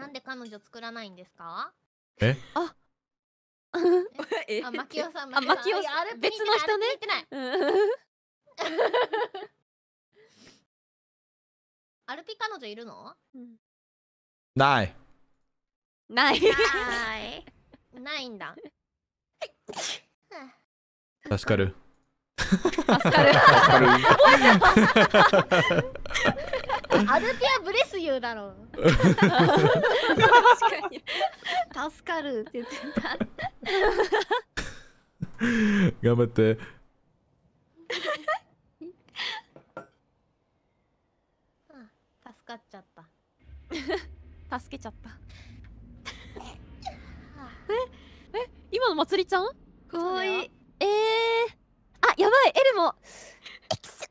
なんで彼女作らないんですかえあえあ、マキオさん、マキオさん。いや別の人ね。見て アルピ彼女いるの？ない。ない。ない。ないんだ。助かる。助かる。アルティアブレスユーだろう。確かに助かるって言ってた頑張って助かっちゃった助けちゃった ええ今のまつりちゃんかわいいえー、あやばいエルモ。エキス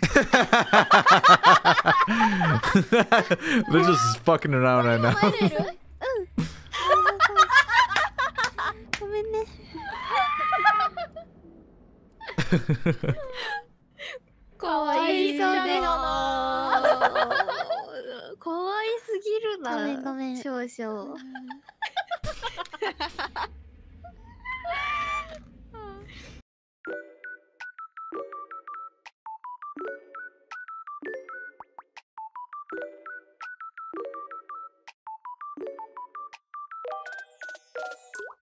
They're just fucking around right now. ごめんね。かわいそうで。かわいすぎるな。ごめんごめん。少々。